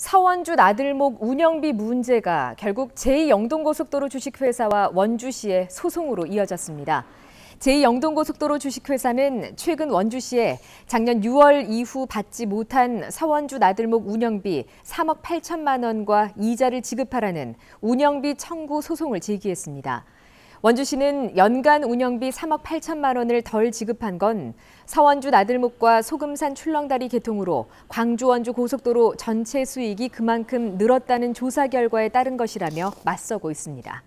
서원주 나들목 운영비 문제가 결국 제2영동고속도로 주식회사와 원주시의 소송으로 이어졌습니다. 제2영동고속도로 주식회사는 최근 원주시에 작년 6월 이후 받지 못한 서원주 나들목 운영비 3억 8천만 원과 이자를 지급하라는 운영비 청구 소송을 제기했습니다. 원주시는 연간 운영비 3억 8천만 원을 덜 지급한 건 서원주 나들목과 소금산 출렁다리 개통으로 광주 원주 고속도로 전체 수익이 그만큼 늘었다는 조사 결과에 따른 것이라며 맞서고 있습니다.